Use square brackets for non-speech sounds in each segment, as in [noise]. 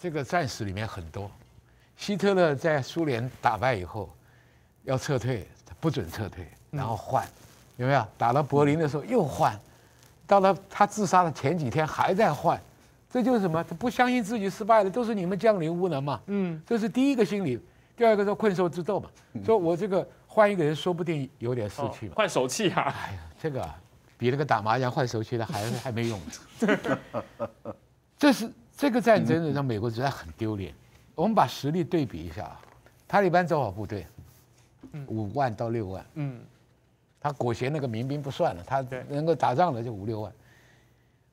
这个战史里面很多，希特勒在苏联打败以后要撤退，不准撤退，然后换，有没有？打到柏林的时候又换，到了他自杀的前几天还在换，这就是什么？他不相信自己失败了，都是你们将领无能嘛。嗯，这是第一个心理，第二个是困兽之斗嘛，说我这个换一个人说不定有点士气嘛，换手气哈。哎呀，这个比那个打麻将换手气的还 [laughs] 还没用呢。[laughs] 这是。这个战争让美国觉得很丢脸。我们把实力对比一下啊，塔利班走好部队，五万到六万。嗯，他裹挟那个民兵不算了，他能够打仗的就五六万。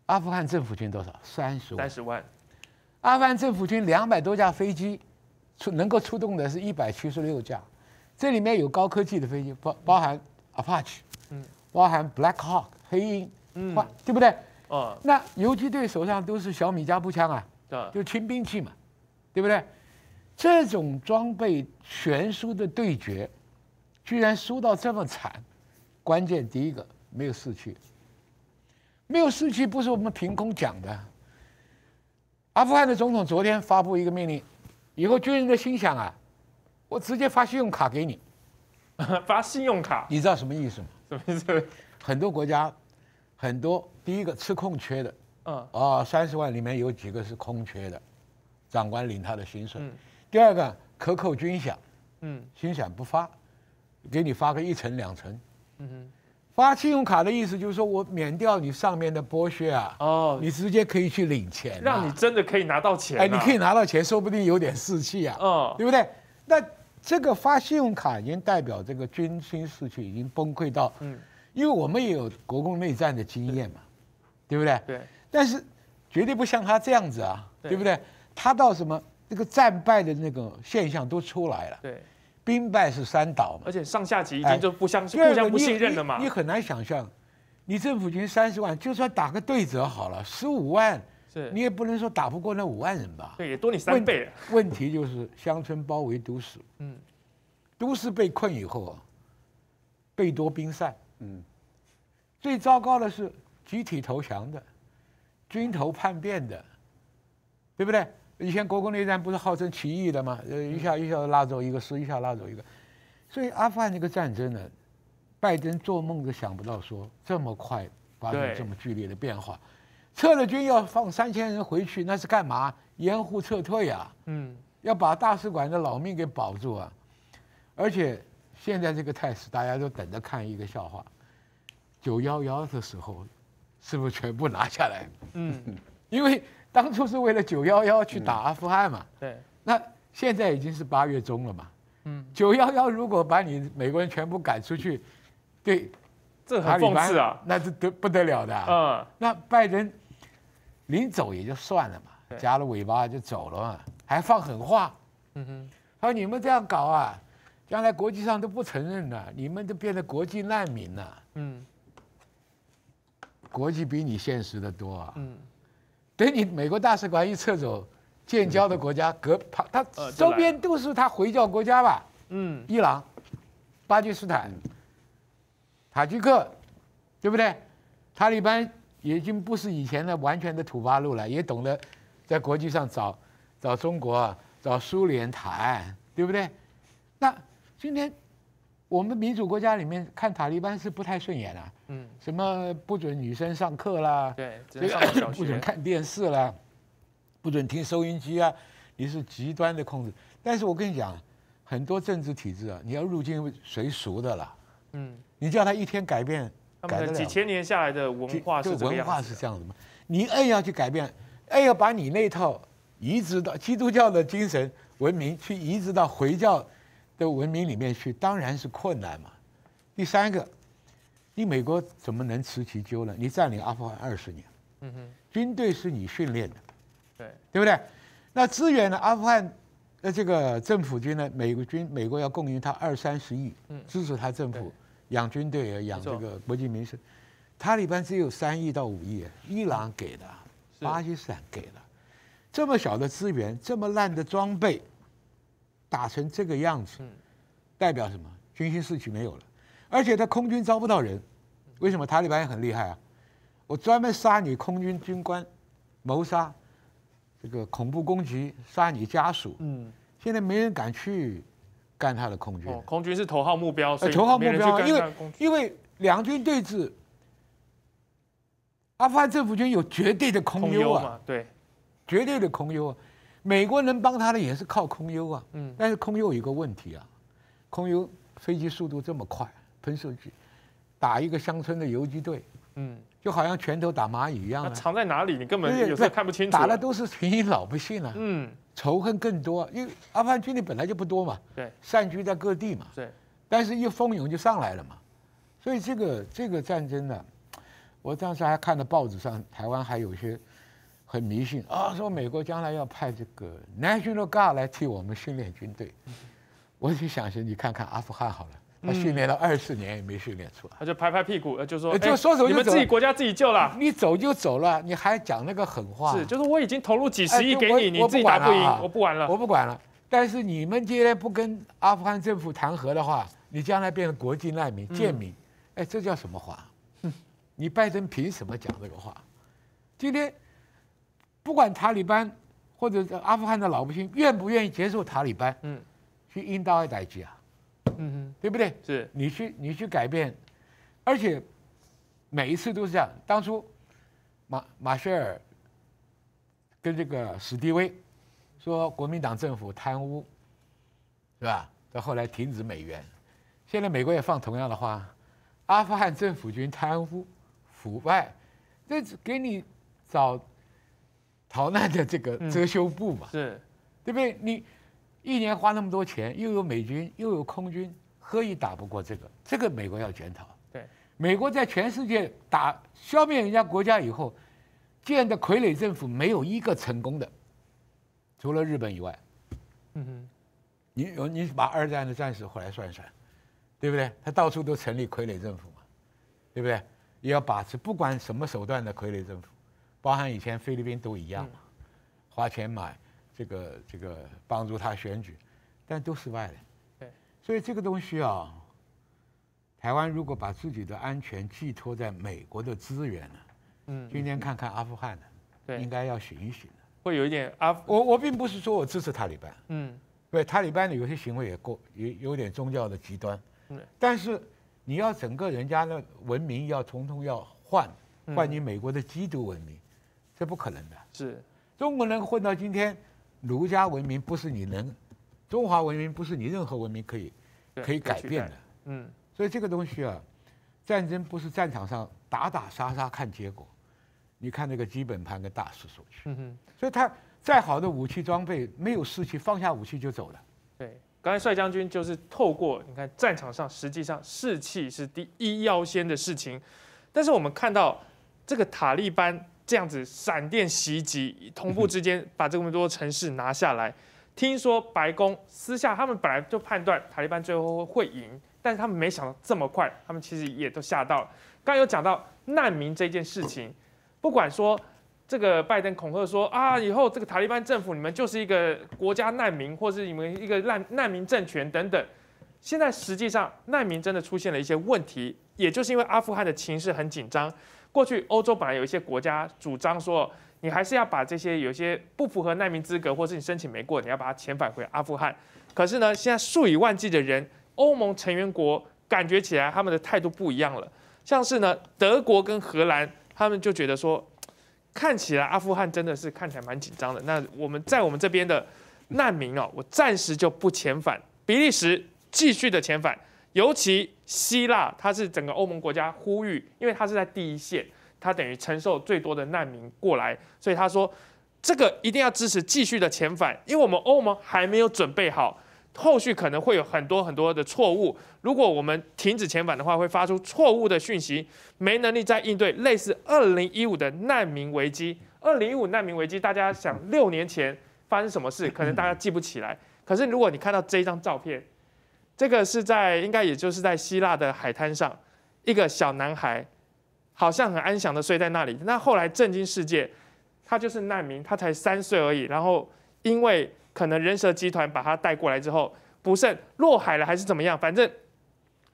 阿富汗政府军多少？三十万。三十万。阿富汗政府军两百多架飞机，出能够出动的是一百七十六架，这里面有高科技的飞机，包包含 Apache，嗯，包含 Black Hawk 黑鹰，嗯，对不对？啊，那游击队手上都是小米加步枪啊，就轻兵器嘛，对不对？这种装备悬殊的对决，居然输到这么惨，关键第一个没有士气，没有士气不是我们凭空讲的。阿富汗的总统昨天发布一个命令，以后军人的心想啊，我直接发信用卡给你，[laughs] 发信用卡，你知道什么意思吗？什么意思？很多国家。很多，第一个吃空缺的，嗯，啊，三十万里面有几个是空缺的，长官领他的薪水，嗯，第二个克扣军饷，嗯，军饷不发，给你发个一成两成，嗯哼，发信用卡的意思就是说我免掉你上面的剥削啊，哦，你直接可以去领钱，让你真的可以拿到钱，哎，你可以拿到钱，说不定有点士气啊，嗯，对不对？那这个发信用卡，已经代表这个军心士气已经崩溃到，嗯。因为我们也有国共内战的经验嘛，对不对？对。但是绝对不像他这样子啊，对不对？他到什么那个战败的那个现象都出来了。对，兵败是三嘛。而且上下级已经就不相信，互相不信任了嘛。你很难想象，你政府军三十万，就算打个对折好了，十五万，你也不能说打不过那五万人吧？对，也多你三倍。问题就是乡村包围都市，嗯，都市被困以后啊，兵多兵散。嗯，最糟糕的是集体投降的，军头叛变的，对不对？以前国共内战不是号称起义的吗？呃，一下一下拉走一个师，一下拉走一个，所以阿富汗这个战争呢，拜登做梦都想不到说这么快发生这么剧烈的变化，撤了军要放三千人回去，那是干嘛？掩护撤退呀，嗯，要把大使馆的老命给保住啊，而且。现在这个态势，大家都等着看一个笑话。九幺幺的时候，是不是全部拿下来？嗯，[laughs] 因为当初是为了九幺幺去打阿富汗嘛。对。那现在已经是八月中了嘛。嗯。九幺幺如果把你美国人全部赶出去，对，这很讽刺啊。那就得不得了的。嗯。那拜登，临走也就算了嘛，夹了尾巴就走了嘛，还放狠话。嗯哼。说你们这样搞啊！将来国际上都不承认了，你们都变得国际难民了。嗯，国际比你现实的多啊。嗯，等你美国大使馆一撤走，建交的国家隔旁他周边都是他回教国家吧？嗯，伊朗、巴基斯坦、塔吉克，对不对？塔利班已经不是以前的完全的土八路了，也懂得在国际上找找中国、找苏联谈，对不对？那。今天我们民主国家里面看塔利班是不太顺眼啊，嗯，什么不准女生上课啦，对，[laughs] 不准看电视啦，不准听收音机啊，你是极端的控制。但是我跟你讲，很多政治体制啊，你要入境随俗的啦，嗯，你叫他一天改变，改了。几千年下来的文化是文化是这样子吗？你硬要去改变，硬要把你那套移植到基督教的精神文明去移植到回教。的文明里面去当然是困难嘛。第三个，你美国怎么能辞其咎呢？你占领阿富汗二十年，嗯哼，军队是你训练的，对，对不对？那资源呢？阿富汗，的这个政府军呢，美国军，美国要供应他二三十亿，支持他政府养军队，养这个国际民生。他里边只有三亿到五亿，伊朗给的，巴基斯坦给的，这么小的资源，这么烂的装备。打成这个样子，代表什么？军心士气没有了，而且他空军招不到人，为什么？塔利班也很厉害啊！我专门杀你空军军官，谋杀，这个恐怖攻击，杀你家属，嗯，现在没人敢去干他的空军。空军是头号目标，头号目标，因为因为两军对峙，阿富汗政府军有绝对的空优啊，对，绝对的空优。啊。美国人帮他的也是靠空优啊，嗯，但是空优有一个问题啊，空优飞机速度这么快，喷射机打一个乡村的游击队，嗯，就好像拳头打蚂蚁一样啊，藏在哪里你根本有时候看不清楚，打的都是平民老百姓啊，嗯，仇恨更多，因为阿富汗军队本来就不多嘛，对，散居在各地嘛，对，但是一蜂拥就上来了嘛，所以这个这个战争呢，我当时还看到报纸上，台湾还有一些。很迷信啊！说美国将来要派这个 National Guard 来替我们训练军队，我就想说，你看看阿富汗好了，他训练了二四年也没训练出来，他就拍拍屁股，就说你们自己国家自己救了，你走就走了，你还讲那个狠话？是，就是我已经投入几十亿给你，你自己打不赢，我不管了，我不管了。但是你们今天不跟阿富汗政府谈和的话，你将来变成国际难民、贱民，哎，这叫什么话？你拜登凭什么讲这个话？今天。不管塔利班或者阿富汗的老百姓愿不愿意接受塔利班，嗯，去引导代及啊，嗯嗯，对不对？是你去，你去改变，而且每一次都是这样。当初马马歇尔跟这个史蒂威说国民党政府贪污，是吧？到后来停止美元，现在美国也放同样的话：阿富汗政府军贪污腐败，这给你找。逃难的这个遮羞布嘛，是，对不对？你一年花那么多钱，又有美军，又有空军，何以打不过这个？这个美国要检讨。对，美国在全世界打消灭人家国家以后，建的傀儡政府没有一个成功的，除了日本以外。嗯哼，你有你把二战的战士回来算一算，对不对？他到处都成立傀儡政府嘛，对不对？也要把持，不管什么手段的傀儡政府。包含以前菲律宾都一样嘛，花钱买这个这个帮助他选举，但都失败了。对，所以这个东西啊，台湾如果把自己的安全寄托在美国的资源呢，嗯，今天看看阿富汗呢，对，应该要醒一醒会有一点阿，我我并不是说我支持塔利班，嗯，对，塔利班的有些行为也过有有点宗教的极端，嗯，但是你要整个人家的文明要从头要换，换你美国的基督文明。这不可能的，是中国人混到今天，儒家文明不是你能，中华文明不是你任何文明可以可以改变的，嗯，所以这个东西啊，战争不是战场上打打杀杀看结果，你看那个基本盘跟大势所趋，嗯嗯，所以他再好的武器装备没有士气，放下武器就走了。对，刚才帅将军就是透过你看战场上，实际上士气是第一要先的事情，但是我们看到这个塔利班。这样子闪电袭击，同步之间把这么多城市拿下来。听说白宫私下他们本来就判断塔利班最后会赢，但是他们没想到这么快，他们其实也都吓到了。刚刚有讲到难民这件事情，不管说这个拜登恐吓说啊，以后这个塔利班政府你们就是一个国家难民，或是你们一个难难民政权等等。现在实际上难民真的出现了一些问题，也就是因为阿富汗的情势很紧张。过去欧洲本来有一些国家主张说，你还是要把这些有些不符合难民资格，或者你申请没过，你要把它遣返回阿富汗。可是呢，现在数以万计的人，欧盟成员国感觉起来他们的态度不一样了。像是呢，德国跟荷兰，他们就觉得说，看起来阿富汗真的是看起来蛮紧张的。那我们在我们这边的难民哦，我暂时就不遣返，比利时继续的遣返。尤其希腊，它是整个欧盟国家呼吁，因为它是在第一线，它等于承受最多的难民过来，所以他说这个一定要支持继续的遣返，因为我们欧盟还没有准备好，后续可能会有很多很多的错误。如果我们停止遣返的话，会发出错误的讯息，没能力再应对类似二零一五的难民危机。二零一五难民危机，大家想六年前发生什么事，可能大家记不起来。可是如果你看到这一张照片。这个是在应该也就是在希腊的海滩上，一个小男孩，好像很安详的睡在那里。那后来震惊世界，他就是难民，他才三岁而已。然后因为可能人蛇集团把他带过来之后，不慎落海了还是怎么样，反正。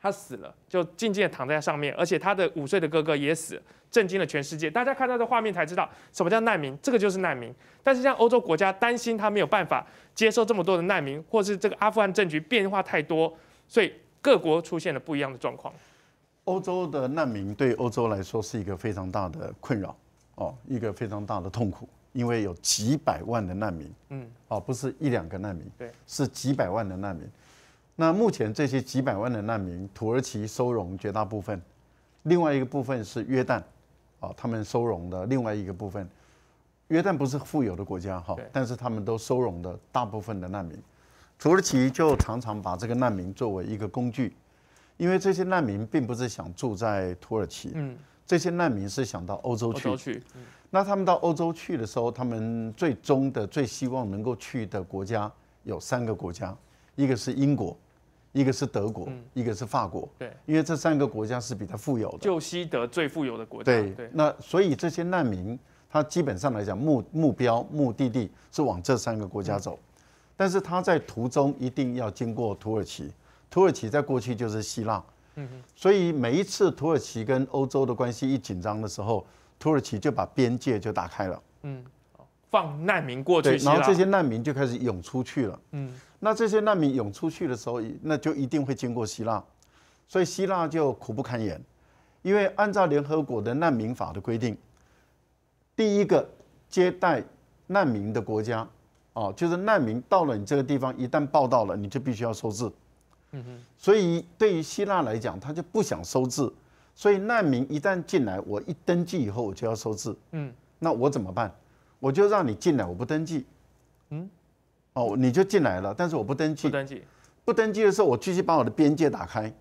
他死了，就静静的躺在上面，而且他的五岁的哥哥也死了，震惊了全世界。大家看到的画面才知道什么叫难民，这个就是难民。但是像欧洲国家担心他没有办法接受这么多的难民，或是这个阿富汗政局变化太多，所以各国出现了不一样的状况。欧洲的难民对欧洲来说是一个非常大的困扰，哦，一个非常大的痛苦，因为有几百万的难民，嗯，哦，不是一两个难民，对，是几百万的难民。那目前这些几百万的难民，土耳其收容绝大部分，另外一个部分是约旦，啊，他们收容的另外一个部分，约旦不是富有的国家哈，但是他们都收容的大部分的难民，土耳其就常常把这个难民作为一个工具，因为这些难民并不是想住在土耳其，嗯，这些难民是想到欧洲去，那他们到欧洲去的时候，他们最终的最希望能够去的国家有三个国家。一个是英国，一个是德国，一个是法国。对，因为这三个国家是比较富有的。就西德最富有的国家。对对。那所以这些难民，他基本上来讲目目标目的地是往这三个国家走，但是他在途中一定要经过土耳其。土耳其在过去就是希腊。嗯所以每一次土耳其跟欧洲的关系一紧张的时候，土耳其就把边界就打开了。嗯。放难民过去。然后这些难民就开始涌出去了。嗯。那这些难民涌出去的时候，那就一定会经过希腊，所以希腊就苦不堪言。因为按照联合国的难民法的规定，第一个接待难民的国家，哦，就是难民到了你这个地方，一旦报到了，你就必须要收治。所以对于希腊来讲，他就不想收治，所以难民一旦进来，我一登记以后，我就要收治。嗯。那我怎么办？我就让你进来，我不登记。嗯。哦，你就进来了，但是我不登记。不登记。不登记的时候，我继续把我的边界打开。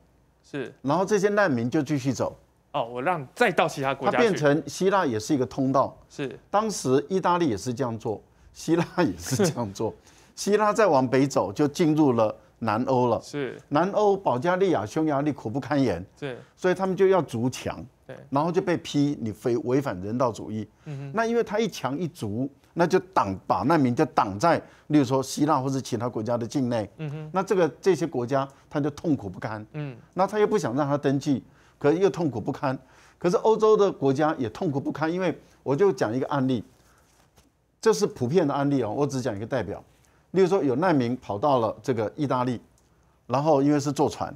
是。然后这些难民就继续走。哦，我让再到其他国。它变成希腊也是一个通道。是。当时意大利也是这样做，希腊也是这样做。[laughs] 希腊再往北走，就进入了南欧了。是。南欧，保加利亚、匈牙利苦不堪言。对。所以他们就要筑墙。然后就被批你非违反人道主义，那因为他一强一足，那就挡把难民就挡在，例如说希腊或者其他国家的境内，那这个这些国家他就痛苦不堪，嗯，那他又不想让他登记，可是又痛苦不堪，可是欧洲的国家也痛苦不堪，因为我就讲一个案例，这是普遍的案例哦，我只讲一个代表，例如说有难民跑到了这个意大利，然后因为是坐船，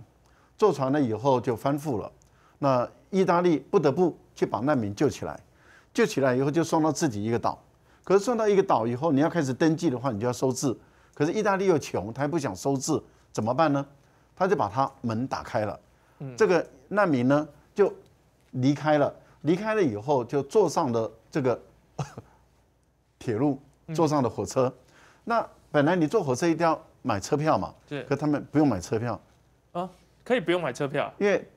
坐船了以后就翻覆了，那。意大利不得不去把难民救起来，救起来以后就送到自己一个岛，可是送到一个岛以后，你要开始登记的话，你就要收治，可是意大利又穷，他不想收治，怎么办呢？他就把他门打开了，这个难民呢就离开了，离开了以后就坐上了这个铁路，坐上了火车。那本来你坐火车一定要买车票嘛，对。可他们不用买车票啊，可以不用买车票，因为。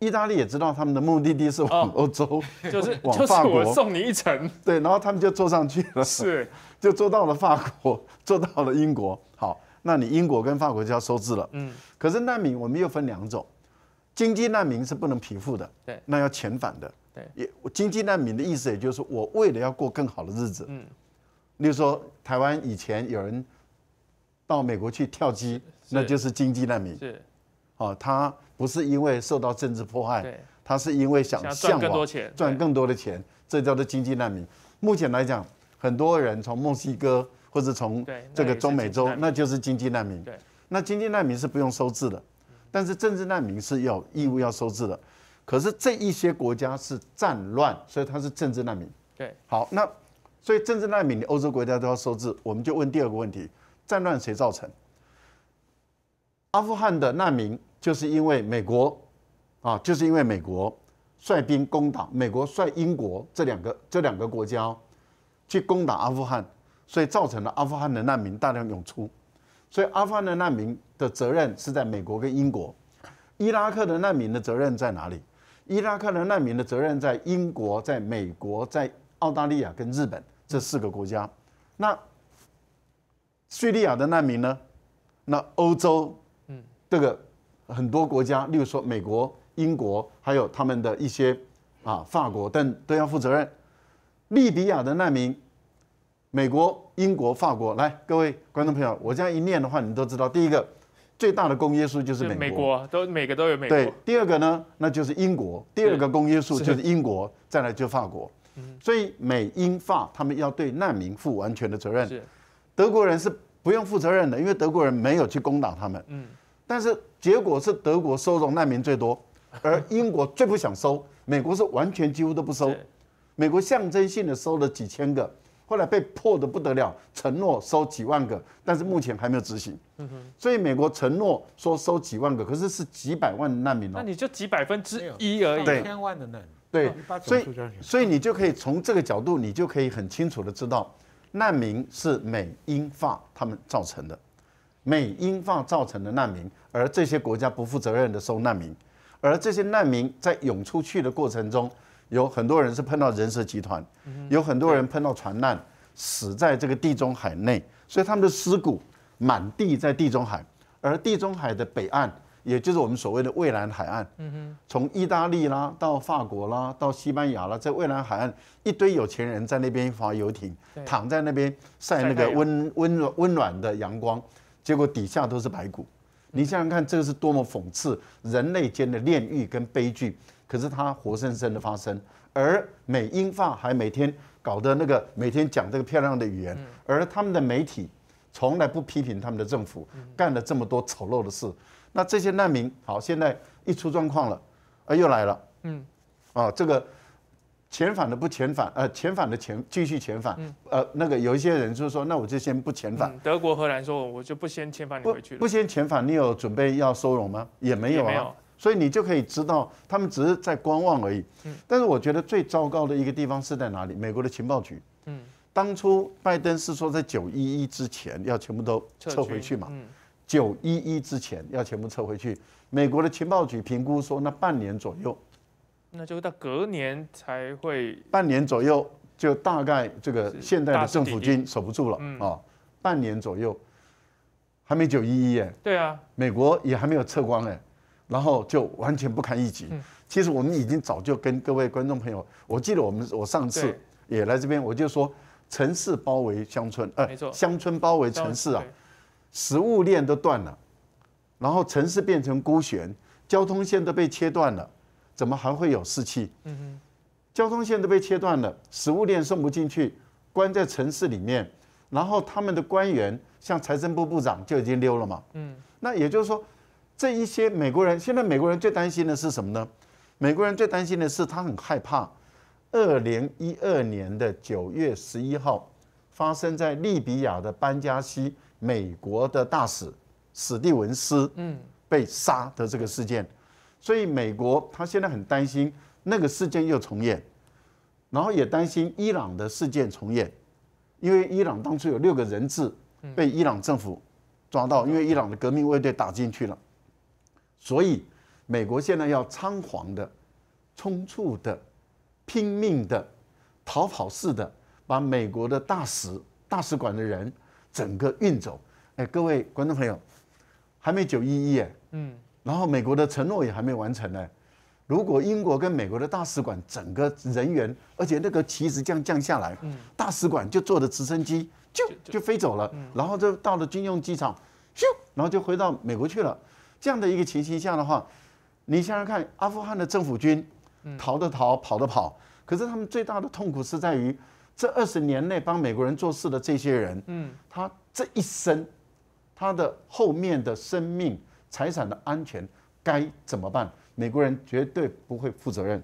意大利也知道他们的目的地是往欧洲，就是往法国送你一程。对，然后他们就坐上去了，是，就坐到了法国，坐到了英国。好，那你英国跟法国就要收治了。嗯。可是难民我们又分两种，经济难民是不能庇付的，对，那要遣返的。对。也经济难民的意思，也就是我为了要过更好的日子。嗯。例如说，台湾以前有人到美国去跳机，那就是经济难民。是。啊，他不是因为受到政治迫害，他是因为想赚更多赚更多的钱，这叫做经济难民。目前来讲，很多人从墨西哥或者从这个中美洲，那就是经济难民。那经济难民是不用收治的，但是政治难民是有义务要收治的。可是这一些国家是战乱，所以他是政治难民。对，好，那所以政治难民，你欧洲国家都要收治。我们就问第二个问题：战乱谁造成？阿富汗的难民。就是因为美国，啊，就是因为美国率兵攻打，美国率英国这两个这两个国家去攻打阿富汗，所以造成了阿富汗的难民大量涌出，所以阿富汗的难民的责任是在美国跟英国，伊拉克的难民的责任在哪里？伊拉克的难民的责任在英国、在美国、在澳大利亚跟日本这四个国家。那叙利亚的难民呢？那欧洲，嗯，这个。很多国家，例如说美国、英国，还有他们的一些啊，法国，但都要负责任。利比亚的难民，美国、英国、法国，来各位观众朋友，我这样一念的话，你都知道。第一个最大的公约数就是美国，都每个都有美国。对，第二个呢，那就是英国。第二个公约数就是英国，再来就法国。所以美英法他们要对难民负完全的责任。是，德国人是不用负责任的，因为德国人没有去攻打他们。嗯，但是。结果是德国收容难民最多，[laughs] 而英国最不想收，美国是完全几乎都不收，美国象征性的收了几千个，后来被迫的不得了，承诺收几万个，但是目前还没有执行。所以美国承诺说收几万个，可是是几百万难民哦。那你就几百分之一而已，千万的难民。对，所以所以你就可以从这个角度，你就可以很清楚的知道，难民是美英法他们造成的。美英法造成的难民，而这些国家不负责任的收难民，而这些难民在涌出去的过程中，有很多人是碰到人蛇集团，有很多人碰到船难，死在这个地中海内，所以他们的尸骨满地在地中海。而地中海的北岸，也就是我们所谓的蔚蓝海岸，嗯从意大利啦到法国啦到西班牙啦，在蔚蓝海岸一堆有钱人在那边划游艇，躺在那边晒那个温温暖温暖的阳光。结果底下都是白骨，你想想看，这个是多么讽刺人类间的炼狱跟悲剧。可是它活生生的发生，而美英法还每天搞的那个，每天讲这个漂亮的语言，而他们的媒体从来不批评他们的政府干了这么多丑陋的事。那这些难民，好，现在一出状况了，啊，又来了，嗯，啊，这个。遣返的不遣返，呃，遣返的遣继续遣返，呃，那个有一些人就说，那我就先不遣返。德国、荷兰说，我就不先遣返你回去。不先遣返，你有准备要收容吗？也没有啊。所以你就可以知道，他们只是在观望而已。但是我觉得最糟糕的一个地方是在哪里？美国的情报局。嗯。当初拜登是说在九一一之前要全部都撤回去嘛？九一一之前要全部撤回去。美国的情报局评估说，那半年左右。那就到隔年才会，半年左右就大概这个现代的政府军守不住了啊，半年左右还没九一一哎，对啊，美国也还没有撤光哎，然后就完全不堪一击。其实我们已经早就跟各位观众朋友，我记得我们我上次也来这边，我就说城市包围乡村，呃，没错，乡村包围城市啊，食物链都断了，然后城市变成孤悬，交通线都被切断了。怎么还会有士气？嗯哼，交通线都被切断了，食物链送不进去，关在城市里面，然后他们的官员，像财政部部长就已经溜了嘛。嗯，那也就是说，这一些美国人现在美国人最担心的是什么呢？美国人最担心的是他很害怕，二零一二年的九月十一号发生在利比亚的班加西，美国的大使史蒂文斯嗯被杀的这个事件。所以美国他现在很担心那个事件又重演，然后也担心伊朗的事件重演，因为伊朗当初有六个人质被伊朗政府抓到，因为伊朗的革命卫队打进去了，所以美国现在要仓皇的、匆促的、拼命的逃跑似的把美国的大使大使馆的人整个运走。哎，各位观众朋友，还没九一一哎，嗯。然后美国的承诺也还没完成呢。如果英国跟美国的大使馆整个人员，而且那个旗帜这样降下来，大使馆就坐着直升机就就飞走了，然后就到了军用机场，咻，然后就回到美国去了。这样的一个情形下的话，你想想看，阿富汗的政府军逃的逃，跑的跑，可是他们最大的痛苦是在于这二十年内帮美国人做事的这些人，嗯，他这一生他的后面的生命。财产的安全该怎么办？美国人绝对不会负责任。